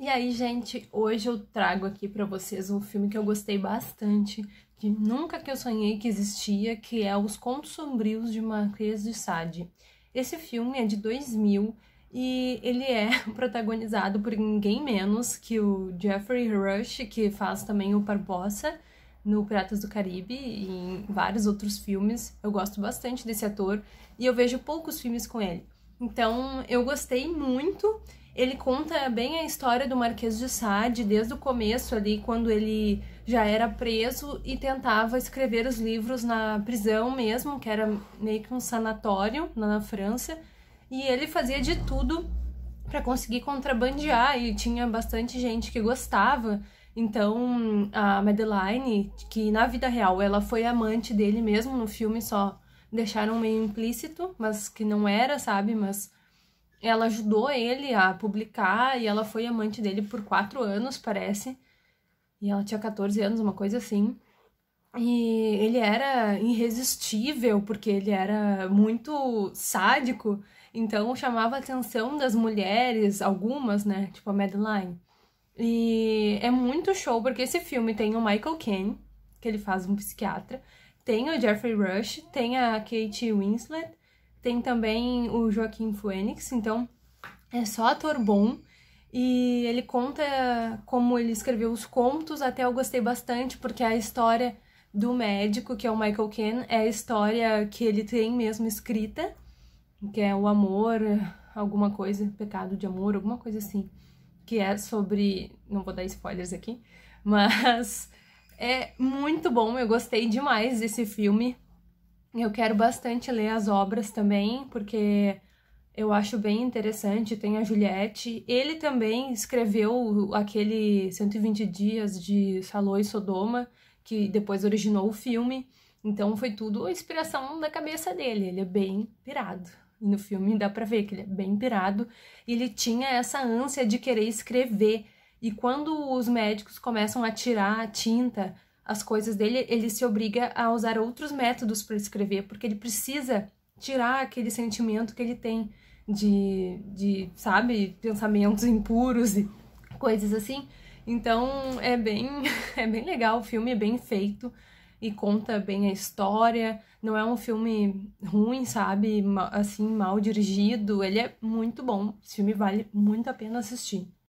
E aí, gente, hoje eu trago aqui para vocês um filme que eu gostei bastante, que nunca que eu sonhei que existia, que é Os Contos Sombrios de Marquês de Sade. Esse filme é de 2000 e ele é protagonizado por ninguém menos que o Jeffrey Rush, que faz também o Barbossa no Piratas do Caribe e em vários outros filmes. Eu gosto bastante desse ator e eu vejo poucos filmes com ele. Então, eu gostei muito ele conta bem a história do Marquês de Sade desde o começo ali, quando ele já era preso e tentava escrever os livros na prisão mesmo, que era meio que um sanatório lá na França. E ele fazia de tudo para conseguir contrabandear e tinha bastante gente que gostava. Então, a Madeline, que na vida real ela foi amante dele mesmo, no filme só deixaram meio implícito, mas que não era, sabe? Mas ela ajudou ele a publicar e ela foi amante dele por quatro anos, parece. E ela tinha 14 anos, uma coisa assim. E ele era irresistível, porque ele era muito sádico, então chamava a atenção das mulheres, algumas, né? Tipo a Madeline. E é muito show, porque esse filme tem o Michael Caine, que ele faz um psiquiatra, tem o Jeffrey Rush, tem a Kate Winslet, tem também o Joaquim Phoenix, então é só ator bom. E ele conta como ele escreveu os contos, até eu gostei bastante, porque a história do médico, que é o Michael Ken, é a história que ele tem mesmo escrita, que é o amor, alguma coisa, pecado de amor, alguma coisa assim, que é sobre. Não vou dar spoilers aqui, mas é muito bom, eu gostei demais desse filme. Eu quero bastante ler as obras também, porque eu acho bem interessante. Tem a Juliette. Ele também escreveu aquele 120 Dias de Salô e Sodoma, que depois originou o filme. Então foi tudo inspiração da cabeça dele. Ele é bem pirado. E no filme dá pra ver que ele é bem pirado. E ele tinha essa ânsia de querer escrever. E quando os médicos começam a tirar a tinta as coisas dele, ele se obriga a usar outros métodos para escrever, porque ele precisa tirar aquele sentimento que ele tem de, de sabe, pensamentos impuros e coisas assim. Então é bem, é bem legal, o filme é bem feito e conta bem a história. Não é um filme ruim, sabe? Assim, mal dirigido. Ele é muito bom. Esse filme vale muito a pena assistir.